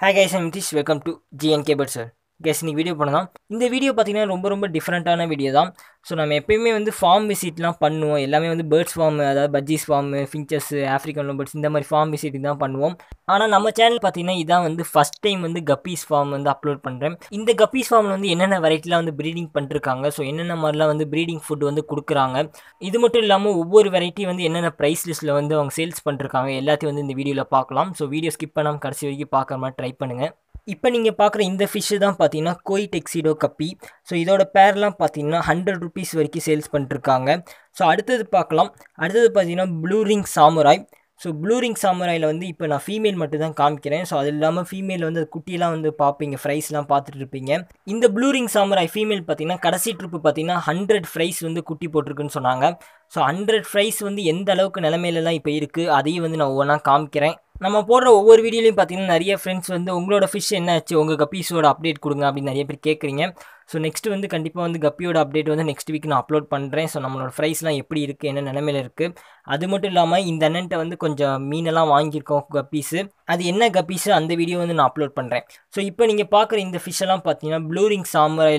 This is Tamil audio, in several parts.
Hi guys, I'm Nitish. Welcome to GNK Butcher. கேஸ் நீ வீடியோ பண்ணலாம் இந்த வீடியோ பார்த்தீங்கன்னா ரொம்ப ரொம்ப டிஃப்ரெண்ட்டான வீடியோ தான் ஸோ நம்ம எப்பயுமே வந்து ஃபார்ம் விசிட்லாம் பண்ணுவோம் எல்லாமே வந்து பேர்ட்ஸ் ஃபார்ம் அதாவது budgies farm finches African birds இந்த மாதிரி ஃபார்ம் விசிட் தான் பண்ணுவோம் ஆனால் நம்ம சேனல் பார்த்திங்கன்னா இதான் வந்து ஃபஸ்ட் டைம் வந்து கப்பீஸ் ஃபார்ம் வந்து அப்லோட் பண்ணுறேன் இந்த கப்பீஸ் ஃபார்மில் வந்து என்னென்ன வெரைட்டிலாம் வந்து ப்ரீடிங் பண்ணிருக்காங்க ஸோ என்னென்ன மாதிரிலாம் வந்து ப்ரீடிங் ஃபுட் வந்து கொடுக்குறாங்க இது மட்டும் இல்லாமல் ஒவ்வொரு வெரைட்டி வந்து என்னென்ன ப்ரைஸ் லிஸ்ட்டில் வந்து அவங்க சேல்ஸ் பண்ணிருக்காங்க எல்லாத்தையும் வந்து இந்த வீடியோவில் பார்க்கலாம் ஸோ வீடியோ ஸ்கிப் பண்ணாமல் கடைசி வரைக்கும் பார்க்குற மாதிரி ட்ரை பண்ணுங்கள் இப்போ நீங்கள் பார்க்குற இந்த ஃபிஷ்ஷு தான் பார்த்தீங்கன்னா கோய் டெக்ஸிடோ கப்பி ஸோ இதோட பேர்லாம் பார்த்தீங்கன்னா ஹண்ட்ரட் ருபீஸ் வரைக்கும் சேல்ஸ் பண்ணிட்டுருக்காங்க ஸோ அடுத்தது பார்க்கலாம் அடுத்தது பார்த்தீங்கன்னா ப்ளூரிங் சாமுராய் ஸோ ப்ளூரிங் சாமுராயில் வந்து இப்போ நான் ஃபீமேல் மட்டும் தான் காமிக்கிறேன் ஸோ அது இல்லாமல் ஃபீமேல் வந்து குட்டியெல்லாம் வந்து பார்ப்பீங்க ஃப்ரைஸ்லாம் பார்த்துட்டு இருப்பீங்க இந்த ப்ளூரிங் சாமுராய் ஃபீமேல் பார்த்தீங்கன்னா கடைசி ட்ரிப்பு பார்த்தீங்கன்னா ஹண்ட்ரட் ஃப்ரைஸ் வந்து குட்டி போட்டிருக்குன்னு சொன்னாங்க ஸோ ஹண்ட்ரட் ஃப்ரைஸ் வந்து எந்த அளவுக்கு நிலமையிலலாம் இப்போ இருக்குது அதையும் வந்து நான் ஒவ்வொன்றா காமிக்கிறேன் நம்ம போடுற ஒவ்வொரு வீடியோலையும் பார்த்தீங்கன்னா நிறைய ஃப்ரெண்ட்ஸ் வந்து உங்களோட ஃபிஷ் என்ன ஆச்சு உங்கள் கப்பீஸோட அப்டேட் கொடுங்க அப்படின்னு நிறைய பேர் கேட்குறீங்க ஸோ நெக்ஸ்ட்டு வந்து கண்டிப்பாக வந்து கப்பியோட அப்டேட் வந்து நெக்ஸ்ட் வீக் நான் அப்லோட் பண்ணுறேன் ஸோ நம்மளோட ஃப்ரைஸ்லாம் எப்படி இருக்குது என்ன நிலமையில இருக்குது அது மட்டும் இல்லாமல் இந்த அண்ணன்ட்ட வந்து கொஞ்சம் மீனெல்லாம் வாங்கியிருக்கோம் கப்பீஸு அது என்ன கப்பீஸு அந்த வீடியோ வந்து நான் அப்லோட் பண்ணுறேன் ஸோ இப்போ நீங்கள் பார்க்குற இந்த ஃபிஷ்ஷெல்லாம் பார்த்தீங்கன்னா ப்ளூரிங்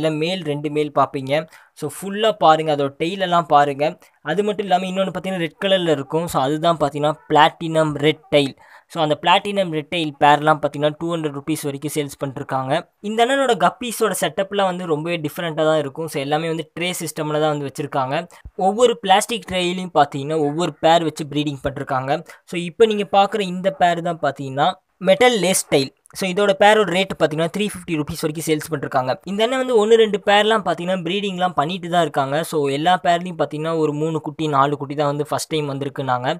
ரிங் மேல் ரெண்டு மேல் பார்ப்பீங்க ஸோ ஃபுல்லாக பாருங்கள் அதோட டெய்லெல்லாம் பாருங்கள் அது மட்டும் இல்லாமல் இன்னொன்று பார்த்தீங்கன்னா ரெட் கலரில் இருக்கும் ஸோ அதுதான் பார்த்தீங்கன்னா பிளாட்டினம் ரெட் டைல் ஸோ அந்த பிளாட்டினம் ரிட்டைல் பேர்லாம் பார்த்தீங்கன்னா டூ ஹண்ட்ரட் ருபீஸ் வரைக்கும் சேல்ஸ் பண்ணிருக்காங்க இந்த அண்ணனோட கப்பீஸோட செட்டப்லாம் வந்து ரொம்பவே டிஃப்ரெண்ட்டாக தான் இருக்கும் ஸோ எல்லாமே வந்து ட்ரே சிஸ்டமில் தான் வந்து வச்சுருக்காங்க ஒவ்வொரு பிளாஸ்டிக் ட்ரேலையும் பார்த்தீங்கன்னா ஒவ்வொரு பேர் வச்சு ப்ரீடிங் பண்ணிருக்காங்க ஸோ இப்போ நீங்கள் பார்க்குற இந்த பேர் தான் பார்த்தீங்கன்னா மெட்டல் லேஸ் ஸ்டைல் ஸோ இதோட பேரோட ரேட் பார்த்தீங்கன்னா த்ரீ ஃபிஃப்டி ருபீஸ் வரைக்கும் சேல்ஸ் பண்ணிருக்காங்க இந்த அண்ணன் வந்து ஒன்று ரெண்டு பேர்லாம் பார்த்தீங்கன்னா ப்ரீடிங்லாம் பண்ணிட்டு தான் இருக்காங்க ஸோ எல்லா பேர்லையும் பார்த்தீங்கன்னா ஒரு மூணு குட்டி நாலு குட்டி தான் வந்து ஃபஸ்ட் டைம் வந்திருக்குனாங்க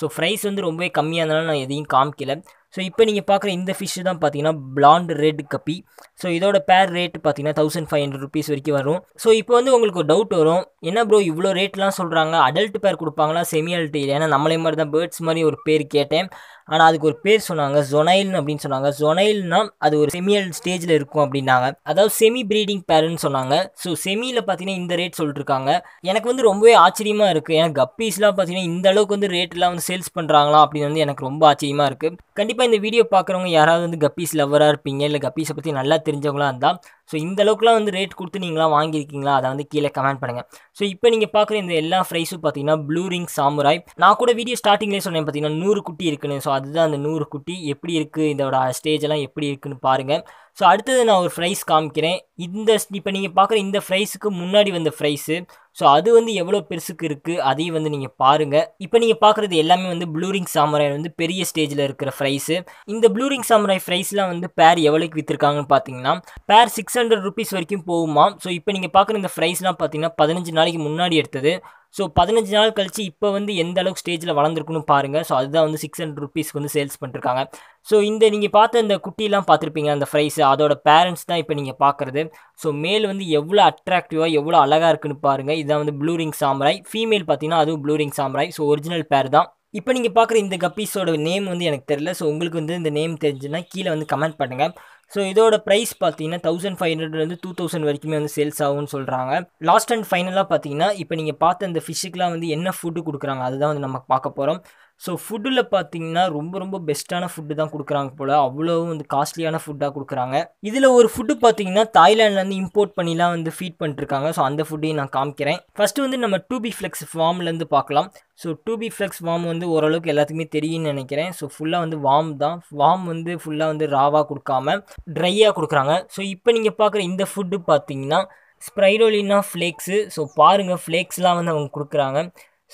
ஸோ ப்ரைஸ் வந்து ரொம்பவே கம்மியாக இருந்தாலும் நான் எதையும் காமிக்கல ஸோ இப்போ நீங்கள் பார்க்குற இந்த ஃபிஷ்ஷு தான் பார்த்தீங்கன்னா பிளாண்ட் ரெட் கப்பி ஸோ இதோட பேர் ரேட் பார்த்தீங்கன்னா தௌசண்ட் ஃபைவ் ஹண்ட்ரட் ருபீஸ் வரைக்கும் வரும் ஸோ இப்போ வந்து உங்களுக்கு ஒரு டவுட் வரும் என்ன ப்ரோ இவ்வளோ ரேட்லாம் சொல்கிறாங்க அடல்ட் பேர் கொடுப்பாங்களா செமி அடல்ட் ஏன்னா நம்மளே மாதிரி தான் பேர்ட்ஸ் மாதிரி ஒரு பேர் கேட்டேன் ஆனால் அதுக்கு ஒரு பேர் சொன்னாங்க ஜொனைல்னு அப்படின்னு சொன்னாங்க ஜொனைல்னா அது ஒரு செமியல் ஸ்டேஜில் இருக்கும் அப்படின்னாங்க அதாவது செமி ப்ரீடிங் பேருன்னு சொன்னாங்க ஸோ செமியில் பார்த்தீங்கன்னா இந்த ரேட் சொல்லிட்டுருக்காங்க எனக்கு வந்து ரொம்பவே ஆச்சரியமாக இருக்குது எனக்கு கப்பீஸ்லாம் பார்த்தீங்கன்னா இந்த அளவுக்கு வந்து ரேட்லாம் வந்து சேல்ஸ் பண்ணுறாங்களா அப்படின்னு வந்து எனக்கு ரொம்ப ஆச்சரியமாக இருக்குது கண்டிப்பாக இந்த வீடியோ பார்க்குறவங்க யாராவது வந்து கப்பீஸ் லவ்வராக இருப்பீங்க இல்லை கப்பீஸை பற்றி நல்லா தெரிஞ்சவங்களாக இருந்தால் ஸோ இந்த அளவுக்குலாம் வந்து ரேட் கொடுத்து நீங்களாம் வாங்கியிருக்கீங்களா அதை வந்து கீழே கமெண்ட் பண்ணுங்கள் ஸோ இப்போ நீங்கள் பார்க்குற இந்த எல்லா ஃப்ரைஸும் பார்த்தீங்கன்னா ப்ளூ ரிங் சாமுராய் நான் கூட வீடியோ ஸ்டார்டிங்லேயே சொன்னேன் பார்த்தீங்கன்னா நூறு குட்டி இருக்குன்னு ஸோ அதுதான் அந்த நூறு குட்டி எப்படி இருக்குது இதோட ஸ்டேஜ் எல்லாம் எப்படி இருக்குன்னு பாருங்கள் ஸோ அடுத்தது நான் ஒரு ஃப்ரைஸ் காமிக்கிறேன் இந்த இப்போ நீங்கள் பார்க்குற இந்த ஃப்ரைஸுக்கு முன்னாடி வந்த ஃப்ரைஸு ஸோ அது வந்து எவ்வளோ பெருசுக்கு இருக்குது அதையும் வந்து நீங்கள் பாருங்கள் இப்போ நீங்கள் பார்க்குறது எல்லாமே வந்து ப்ளூரிங் சாமராய் வந்து பெரிய ஸ்டேஜில் இருக்கிற ஃப்ரைஸு இந்த ப்ளூரிங் சாமராய் ஃப்ரைஸ்லாம் வந்து பேர் எவ்வளோக்கு விற்றுருக்காங்கன்னு பார்த்தீங்கன்னா பேர் சிக்ஸ் ஹண்ட்ரட் ருபீஸ் வரைக்கும் போகுமா ஸோ இப்போ நீங்கள் பார்க்குற இந்த ஃப்ரைஸ்லாம் பார்த்தீங்கன்னா பதினஞ்சு நாளைக்கு முன்னாடி எடுத்தது ஸோ பதினஞ்சு நாள் கழிச்சு இப்போ வந்து எந்த அளவுக்கு ஸ்டேஜில் வளர்ந்துருக்குன்னு பாருங்கள் ஸோ அதுதான் வந்து சிக்ஸ் ஹண்ட்ரட் ருபீஸ்க்கு வந்து சேல்ஸ் பண்ணிருக்காங்க ஸோ இந்த நீங்கள் பார்த்த இந்த குட்டிலாம் பார்த்துருப்பீங்க அந்த ஃப்ரைஸ் அதோட பேரண்ட்ஸ் தான் இப்போ நீங்கள் பார்க்குறது ஸோ மேல் வந்து எவ்வளோ அட்ராக்டிவாக எவ்வளோ அழகாக இருக்குன்னு பாருங்கள் இதுதான் வந்து ப்ளூரிங் சாம்ராய் ஃபீமேல் பார்த்தீங்கன்னா அதுவும் ப்ளூரிங் சாம்ராய் ஸோ ஒரிஜினல் பேர் தான் இப்போ நீங்கள் பார்க்குற இந்த கப்பீஸோட நேம் வந்து எனக்கு தெரில ஸோ உங்களுக்கு வந்து இந்த நேம் தெரிஞ்சுன்னா கீழே வந்து கமெண்ட் பண்ணுங்கள் ஸோ இதோட ப்ரைஸ் பார்த்தீங்கன்னா தௌசண்ட் ஃபைவ் ஹண்ட்ரட்லேருந்து டூ தௌசண்ட் வரைக்குமே வந்து சேல்ஸ் ஆகும்னு சொல்கிறாங்க லாஸ்ட் அண்ட் ஃபைனலாக பார்த்தீங்கன்னா இப்போ நீங்கள் பார்த்த அந்த ஃபிஷ்ஷுக்கெலாம் வந்து என்ன ஃபுட்டு கொடுக்குறாங்க அதுதான் வந்து நம்ம பார்க்க போகிறோம் ஸோ ஃபுட்டில் பார்த்தீங்கன்னா ரொம்ப ரொம்ப பெஸ்ட்டான ஃபுட்டு தான் கொடுக்குறாங்க போல் அவ்வளோ வந்து காஸ்ட்லியான ஃபுட்டாக கொடுக்குறாங்க இதில் ஒரு ஃபுட்டு பார்த்தீங்கன்னா தாய்லாண்ட்லேருந்து இம்போர்ட் பண்ணிலாம் வந்து ஃபீட் பண்ணிட்டுருக்காங்க ஸோ அந்த ஃபுட்டையும் நான் காமிக்கிறேன் ஃபஸ்ட்டு வந்து நம்ம டூ பி ஃப்ளெக்ஸ் ஃபார்ம்லேருந்து பார்க்கலாம் ஸோ டூபி ஃப்ளெக்ஸ் வார்ம் வந்து ஓரளவுக்கு எல்லாத்துக்குமே தெரியும்னு நினைக்கிறேன் ஸோ ஃபுல்லாக வந்து வார்ம் தான் வார்ம் வந்து ஃபுல்லாக வந்து ராவாக கொடுக்காம ட்ரையாக கொடுக்குறாங்க ஸோ இப்போ நீங்கள் பார்க்குற இந்த ஃபுட்டு பார்த்தீங்கன்னா ஸ்ப்ரைடோலினா ஃப்ளேக்ஸு ஸோ பாருங்கள் ஃப்ளேக்ஸ்லாம் வந்து அவங்க கொடுக்குறாங்க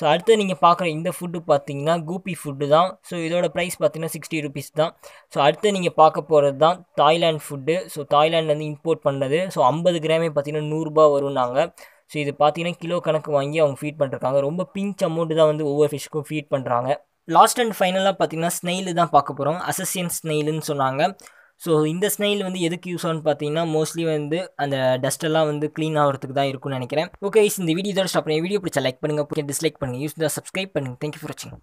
ஸோ அடுத்து நீங்கள் பார்க்குற இந்த ஃபுட்டு பார்த்தீங்கன்னா கூப்பி ஃபுட்டு தான் ஸோ இதோட ப்ரைஸ் பார்த்திங்கன்னா சிக்ஸ்டி ருபீஸ் தான் ஸோ அடுத்து நீங்கள் பார்க்க போகிறது தான் தாய்லாண்ட் ஃபுட்டு ஸோ தாய்லாண்ட்லேருந்து இம்போர்ட் பண்ணது ஸோ ஐம்பது கிராமே பார்த்தீங்கன்னா நூறுரூபா வரும் நாங்கள் ஸோ இது பார்த்தீங்கன்னா கிலோ கணக்கு வாங்கி அவங்க ஃபீட் பண்ணுறாங்க ரொம்ப பிஞ்ச் அமௌண்ட்டு தான் வந்து ஒவ்வொரு ஃபிஷ்க்கும் ஃபீட் பண்ணுறாங்க லாஸ்ட் அண்ட் ஃபைனலாக பார்த்தீங்கன்னா ஸ்னெயில் தான் பார்க்க போகிறோம் அசசியன் ஸ்னெயிலுன்னு சொன்னாங்க ஸோ இந்த ஸ்னைல் வந்து எதுக்கு யூஸ் ஆகும்னு பார்த்தீங்கன்னா மோஸ்ட்லி வந்து அந்த டஸ்ட்டெல்லாம் வந்து க்ளீன் ஆகிறதுக்கு தான் இருக்கும்னு நினைக்கிறேன் ஓகே இந்த வீடியோ தான் ஸ்டாப் பண்ணி வீடியோ பிடிச்சா லைக் பண்ணுங்கள் டிஸ்லைக் பண்ணுங்கள் யூஸ் தான் சப்ஸ்கிரைப் பண்ணுங்கள் தேங்க்யூ ஃபார் வாட்சிங்